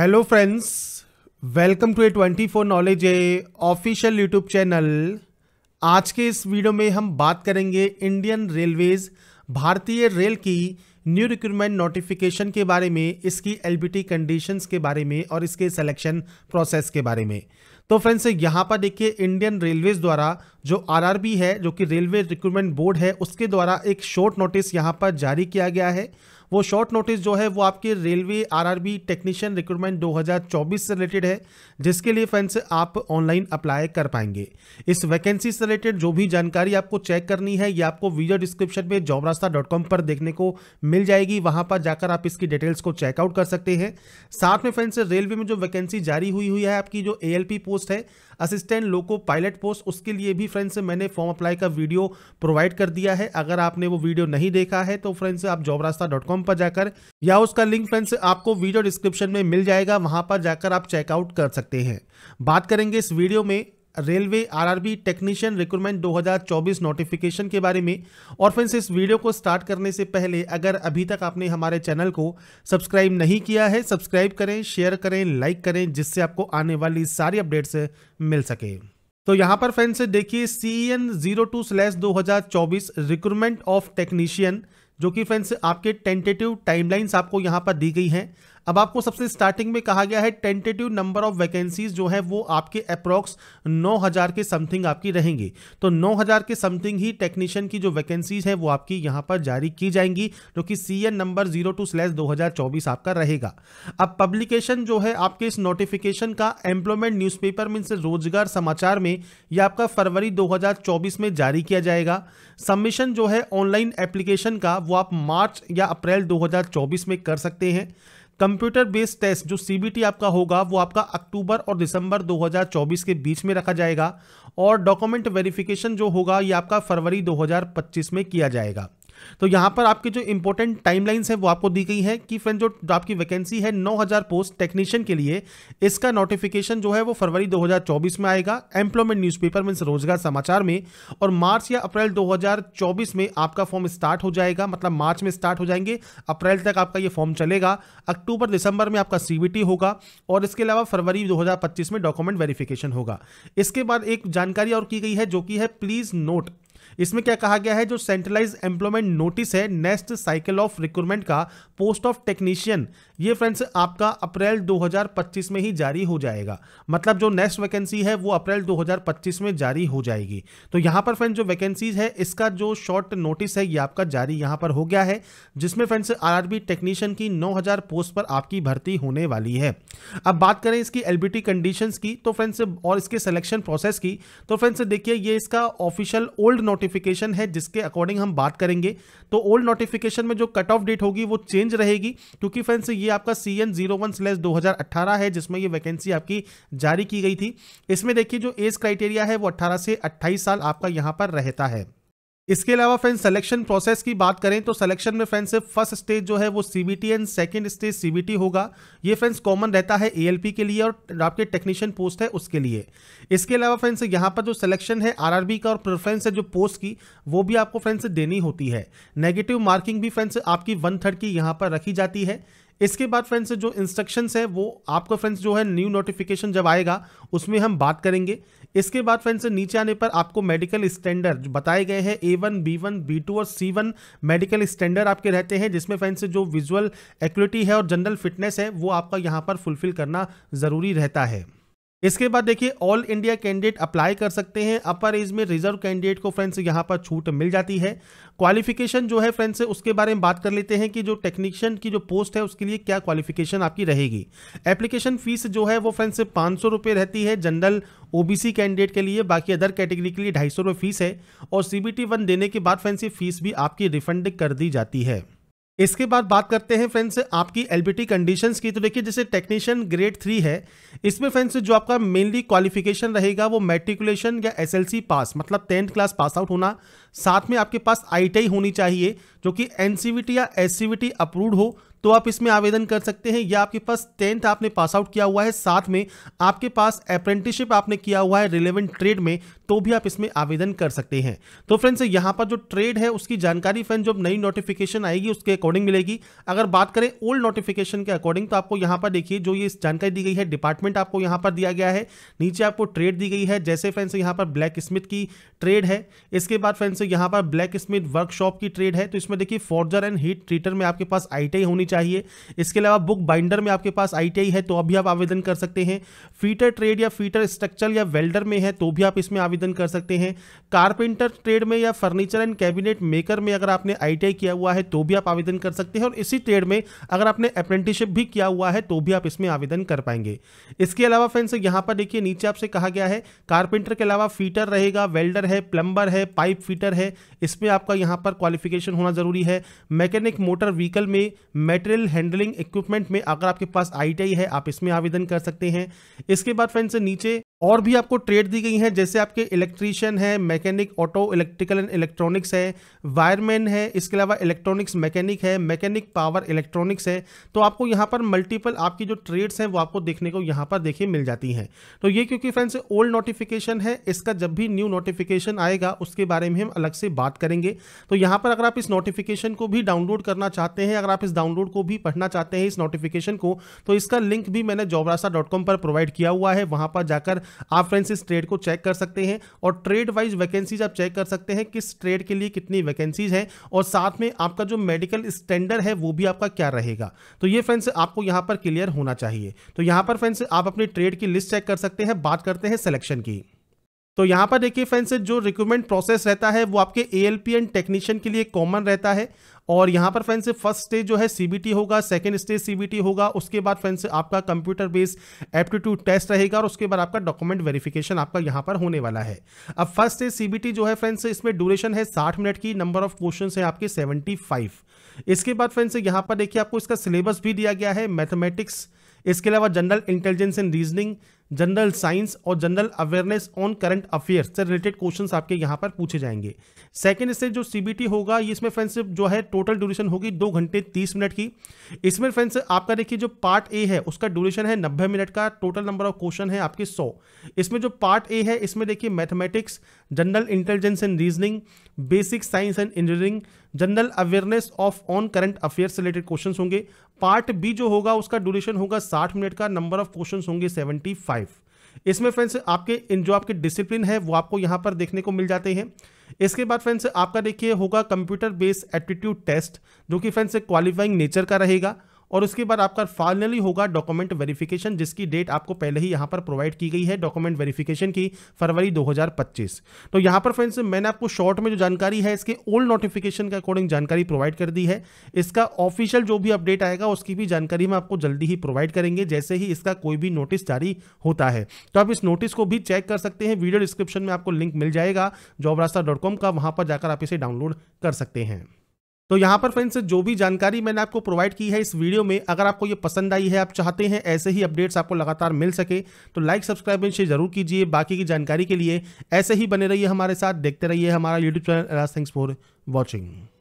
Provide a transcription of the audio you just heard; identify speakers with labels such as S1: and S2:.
S1: hello friends welcome to A twenty four knowledge A official YouTube channel आज के इस video में हम बात करेंगे इंडियन रेलवेज भारतीय रेल की न्यू रिक्रूटमेंट नोटिफिकेशन के बारे में इसकी एलबीटी कंडीशंस के बारे में और इसके सिलेक्शन प्रोसेस के बारे में तो फ्रेंड्स यहाँ पर देखिए इंडियन रेलवेज द्वारा जो आरआरबी है जो कि रेलवे रिक्रूटमेंट बोर्ड है उसके द्वारा एक शॉर्ट नोटिस यहाँ पर जारी किया गया है वो शॉर्ट नोटिस जो है वो आपके रेलवे आरआरबी टेक्नीशियन रिक्रूटमेंट 2024 से रिलेटेड है जिसके लिए फ्रेंड्स आप ऑनलाइन अप्लाई कर पाएंगे इस वैकेंसी से रिलेटेड जो भी जानकारी आपको चेक करनी है ये आपको वीडियो डिस्क्रिप्शन में जॉब पर देखने को मिल जाएगी वहाँ पर जाकर आप इसकी डिटेल्स को चेकआउट कर सकते हैं साथ में फ्रेंड्स रेलवे में जो वैकेंसी जारी हुई हुई है आपकी जो ए पोस्ट है असिस्टेंट लोको पायलट पोस्ट उसके लिए भी फ्रेंड्स मैंने फॉर्म अप्लाई का वीडियो प्रोवाइड कर दिया है अगर आपने वो वीडियो नहीं देखा है तो फ्रेंड्स आप जॉब प्लेटफॉर्म पर जाकर या उसका लिंक फ्रेंड्स आपको वीडियो डिस्क्रिप्शन में मिल जाएगा वहां पर जाकर आप चेकआउट कर सकते हैं बात करेंगे इस वीडियो में railway RRB technician recruitment 2024 notification के बारे में और फ्रेंड्स इस वीडियो को स्टार्ट करने से पहले अगर अभी तक आपने हमारे चैनल को सब्सक्राइब नहीं किया है सब्सक्राइब करें शेयर करें लाइक करें जिससे आपको आने वाली सारी अपडेट्स मिल सके तो यहां पर फ्रेंड्स देखिए C N zero two slash दो रिक्रूटमेंट ऑफ टेक्नीशियन जो कि फ्रेंड्स आपके टेंटेटिव टाइमलाइंस आपको यहां पर दी गई हैं अब आपको सबसे स्टार्टिंग में कहा गया है टेंटेटिव नंबर ऑफ वैकेंसीज जो है वो आपके अप्रॉक्स 9000 के समथिंग आपकी रहेंगे तो 9000 के समथिंग ही टेक्नीशियन की जो वैकेंसीज है वो आपकी यहां पर जारी की जाएंगी जो कि C N number zero two slash दो आपका रहेगा अब पब्लिकेशन जो है आपके इस नोटिफिकेशन का एम्प्लॉयमेंट न्यूज़पेपर मीन रोजगार समाचार में यह आपका फरवरी दो में जारी किया जाएगा सबमिशन जो है ऑनलाइन एप्लीकेशन का वो आप मार्च या अप्रैल दो में कर सकते हैं कंप्यूटर बेस्ड टेस्ट जो सीबीटी आपका होगा वो आपका अक्टूबर और दिसंबर 2024 के बीच में रखा जाएगा और डॉक्यूमेंट वेरिफिकेशन जो होगा ये आपका फरवरी 2025 में किया जाएगा तो यहाँ पर आपके जो इंपॉर्टेंट टाइमलाइंस है वो आपको दी गई है कि फ्रेंड जो आपकी वैकेंसी है 9000 पोस्ट टेक्नीशियन के लिए इसका नोटिफिकेशन जो है वो फरवरी 2024 में आएगा एम्प्लॉयमेंट न्यूज़पेपर मीन्स रोजगार समाचार में और मार्च या अप्रैल 2024 में आपका फॉर्म स्टार्ट हो जाएगा मतलब मार्च में स्टार्ट हो जाएंगे अप्रैल तक आपका ये फॉर्म चलेगा अक्टूबर दिसंबर में आपका सी होगा और इसके अलावा फरवरी 2025 में डॉक्यूमेंट वेरिफिकेशन होगा इसके बाद एक जानकारी और की गई है जो कि है प्लीज़ नोट इसमें क्या कहा गया है जो सेंट्रलाइज एम्प्लॉयमेंट नोटिस है नेक्स्ट साइकिल ऑफ रिक्रूटमेंट का पोस्ट ऑफ टेक्नीशियन ये फ्रेंड्स आपका अप्रैल 2025 में ही जारी हो जाएगा मतलब जो नेक्स्ट वैकेंसी है वो अप्रैल 2025 में जारी हो जाएगी तो यहाँ पर फ्रेंड्स जो वैकेंसीज है इसका जो शॉर्ट नोटिस है ये आपका जारी यहाँ पर हो गया है जिसमें फ्रेंड्स आरआरबी टेक्नीशियन की 9000 पोस्ट पर आपकी भर्ती होने वाली है अब बात करें इसकी एलबीटी बी की तो फ्रेंड्स और इसके सिलेक्शन प्रोसेस की तो फ्रेंड्स देखिए ये इसका ऑफिशियल ओल्ड नोटिफिकेशन है जिसके अकॉर्डिंग हम बात करेंगे तो ओल्ड नोटिफिकेशन में जो कट ऑफ डेट होगी वो चेंज रहेगी क्योंकि फ्रेंड्स ये आपका C N zero one slash दो हज़ार अट्ठारह है जिसमें ये वैकेंसी आपकी जारी की गई थी इसमें देखिए जो एज क्राइटेरिया है वो अट्ठारह से अट्ठाईस साल आपका यहाँ पर रहता है इसके अलावा फ्रेंड्स सिलेक्शन प्रोसेस की बात करें तो सिलेक्शन में फ्रेंड्स फर्स्ट स्टेज जो है वो CBT and second stage CBT होगा ये फ्रेंड्स कॉमन रहता है एएलपी के लिए और आपके टेक्नीशियन पोस्ट है उसके लिए इसके अलावा फ्रेंड्स यहाँ पर जो सिलेक्शन है आरआरबी का और प्रेफरेंस है जो पोस्ट की वो भी आपको फ्रेंड्स देनी होती है नेगेटिव मार्किंग भी फ्रेंड्स आपकी वन थर्ड की यहाँ पर रखी जाती है इसके बाद फ्रेंड्स जो इंस्ट्रक्शंस है वो आपका फ्रेंड्स जो है न्यू नोटिफिकेशन जब आएगा उसमें हम बात करेंगे इसके बाद फ्रेंड्स नीचे आने पर आपको मेडिकल स्टैंडर्ड बताए गए हैं A one B one B two और सी वन मेडिकल स्टैंडर्ड आपके रहते हैं जिसमें फ्रेंड्स जो विजुअल एक्यूरिटी है और जनरल फिटनेस है वो आपका यहाँ पर फुलफिल करना ज़रूरी रहता है इसके बाद देखिए ऑल इंडिया कैंडिडेट अप्लाई कर सकते हैं अपर एज में रिजर्व कैंडिडेट को फ्रेंड्स यहाँ पर छूट मिल जाती है क्वालिफिकेशन जो है फ्रेंड्स उसके बारे में बात कर लेते हैं कि जो टेक्नीशियन की जो पोस्ट है उसके लिए क्या क्वालिफिकेशन आपकी रहेगी एप्लीकेशन फीस जो है वो फ्रेंड्स पाँच सौ रुपये रहती है जनरल ओबीसी कैंडिडेट के लिए बाकी अदर कैटेगरी के लिए ढाई सौ रुपये फीस है और सी बी टी वन देने के बाद फ्रेंड्स फीस भी आपकी रिफंड कर दी जाती है इसके बाद बात करते हैं फ्रेंड्स आपकी एलबीटी कंडीशंस की तो देखिए जैसे टेक्नीशियन ग्रेड थ्री है इसमें फ्रेंड्स जो आपका मेनली क्वालिफिकेशन रहेगा वो मेट्रिकुलेशन या एसएलसी पास मतलब टेंथ क्लास पास आउट होना साथ में आपके पास आईटीआई होनी चाहिए जो कि एनसीवीटी या टी अप्रूव्ड हो तो आप इसमें आवेदन कर सकते हैं या आपके पास टेंथ आपने पास आउट किया हुआ है साथ में आपके पास अप्रेंटिसशिप आपने किया हुआ है रिलेवेंट ट्रेड में तो भी आप इसमें आवेदन कर सकते हैं तो फ्रेंड्स यहां पर जो ट्रेड है उसकी जानकारी फ्रेंड जब नई नोटिफिकेशन आएगी उसके अकॉर्डिंग मिलेगी अगर बात करें ओल्ड नोटिफिकेशन के अकॉर्डिंग तो आपको यहां पर देखिए जो ये जानकारी दी गई है डिपार्टमेंट आपको यहां पर दिया गया है नीचे आपको ट्रेड दी गई है जैसे फ्रेंड्स यहां पर ब्लैक स्मिथ की ट्रेड है इसके बाद फ्रेंड्स यहां पर ब्लैक स्मिथ वर्कशॉप की ट्रेड है तो इसमें देखिए फॉर्जर एंड हीट ट्रीटर में आपके पास आई होनी चाहिए इसके अलावा बुक बाइंडर में आपके पास आई है तो अभी आप आवेदन कर सकते हैं फीटर ट्रेड या फीटर स्ट्रक्चर या वेल्डर में है तो भी आप इसमें आवेदन आवेदन कर सकते हैं कारपेंटर ट्रेड में या फर्नीचर एंड कैबिनेट मेकर में अगर आपने आई किया हुआ है तो भी आप आवेदन कर सकते हैं और इसी ट्रेड में अगर आपने अप्रेंटिसशिप भी किया हुआ है तो भी आप इसमें आवेदन कर पाएंगे इसके अलावा फ्रेंड्स यहाँ पर देखिए नीचे आपसे कहा गया है कारपेंटर के अलावा फीटर रहेगा वेल्डर है प्लम्बर है पाइप फीटर है इसमें आपका यहाँ पर क्वालिफिकेशन होना जरूरी है मैकेनिक मोटर व्हीकल में मेटेरियल हैंडलिंग इक्विपमेंट में अगर आपके पास आई है आप इसमें आवेदन कर सकते हैं इसके बाद फ्रेंड्स नीचे और भी आपको ट्रेड दी गई हैं जैसे आपके इलेक्ट्रीशियन है mechanic auto electrical and electronics है वायरमैन है इसके अलावा इलेक्ट्रॉनिक्स मैकेनिक है मैकेनिक पावर इलेक्ट्रॉनिक्स है तो आपको यहाँ पर मल्टीपल आपकी जो ट्रेड्स हैं वो आपको देखने को यहाँ पर देखिए मिल जाती हैं तो ये क्योंकि फ्रेंड्स ओल्ड नोटिफिकेशन है इसका जब भी न्यू नोटिफिकेशन आएगा उसके बारे में हम अलग से बात करेंगे तो यहाँ पर अगर आप इस नोटिफिकेशन को भी डाउनलोड करना चाहते हैं अगर आप इस डाउनलोड को भी पढ़ना चाहते हैं इस नोटिफिकेशन को तो इसका लिंक भी मैंने जॉबरासा पर प्रोवाइड किया हुआ है वहाँ पर जाकर आप फ्रेंड्स इस ट्रेड को चेक कर सकते हैं और ट्रेड वाइज वैकेंसीज आप चेक कर सकते हैं किस ट्रेड के लिए कितनी वैकेंसीज हैं और साथ में आपका जो मेडिकल स्टैंडर्ड है वो भी आपका क्या रहेगा तो ये फ्रेंड्स आपको यहाँ पर क्लियर होना चाहिए तो यहाँ पर फ्रेंड्स आप अपनी ट्रेड की लिस्ट चेक कर सकते हैं बात करते हैं सिलेक्शन की तो यहाँ पर देखिए फ्रेंड्स जो रिक्रूटमेंट प्रोसेस रहता है वो आपके ए एंड टेक्नीशियन के लिए कॉमन रहता है और यहाँ पर फ्रेंड्स फर्स्ट स्टेज जो है सीबीटी होगा सेकेंड स्टेज सीबीटी होगा उसके बाद फ्रेंड्स आपका कंप्यूटर बेस्ड एप्टीट्यूड टेस्ट रहेगा और उसके बाद आपका डॉक्यूमेंट वेरिफिकेशन आपका यहाँ पर होने वाला है अब फर्स्ट स्टेज सीबीटी जो है फ्रेंड्स इसमें ड्यूरेशन है साठ मिनट की नंबर ऑफ क्वेश्चन है आपके सेवेंटी इसके बाद फ्रेंड्स यहाँ पर देखिए आपको इसका सिलेबस भी दिया गया है मैथमेटिक्स इसके अलावा general intelligence and reasoning general science और general awareness on current affairs से रिलेटेड क्वेश्चन आपके यहाँ पर पूछे जाएंगे सेकेंड इससे जो सीबीटी होगा इसमें फ्रेंड्स जो है टोटल ड्यूरेशन होगी दो घंटे तीस मिनट की इसमें फ्रेंड्स आपका देखिए जो पार्ट ए है उसका ड्यूरेशन है नब्बे मिनट का टोटल नंबर ऑफ क्वेश्चन है आपके सौ इसमें जो पार्ट ए है इसमें देखिए mathematics general intelligence and reasoning basic science and engineering general awareness of on current affairs related question होंगे पार्ट बी जो होगा उसका ड्यूरेशन होगा साठ मिनट का नंबर ऑफ क्वेश्चन होंगे सेवेंटी फाइव इसमें फ्रेंड्स आपके जो आपके डिसिप्लिन है वो आपको यहाँ पर देखने को मिल जाते हैं इसके बाद फ्रेंड्स आपका देखिए होगा कंप्यूटर बेस्ड एप्टीट्यूड टेस्ट जो कि फ्रेंड्स क्वालिफाइंग नेचर का रहेगा और उसके बाद आपका फाइनली होगा डॉक्यूमेंट वेरिफिकेशन जिसकी डेट आपको पहले ही यहाँ पर प्रोवाइड की गई है डॉक्यूमेंट वेरिफिकेशन की फरवरी 2025 तो यहाँ पर फ्रेंड्स मैंने आपको शॉर्ट में जो जानकारी है इसके ओल्ड नोटिफिकेशन के अकॉर्डिंग जानकारी प्रोवाइड कर दी है इसका ऑफिशियल जो भी अपडेट आएगा उसकी भी जानकारी हम आपको जल्दी ही प्रोवाइड करेंगे जैसे ही इसका कोई भी नोटिस जारी होता है तो आप इस नोटिस को भी चेक कर सकते हैं वीडियो डिस्क्रिप्शन में आपको लिंक मिल जाएगा जॉब डॉट कॉम का वहाँ पर जाकर आप इसे डाउनलोड कर सकते हैं तो यहाँ पर फ्रेंड्स जो भी जानकारी मैंने आपको प्रोवाइड की है इस वीडियो में अगर आपको ये पसंद आई है आप चाहते हैं ऐसे ही अपडेट्स आपको लगातार मिल सके तो लाइक सब्सक्राइब एंड शेयर जरूर कीजिए बाकी की जानकारी के लिए ऐसे ही बने रहिए हमारे साथ देखते रहिए हमारा YouTube channel thanks for watching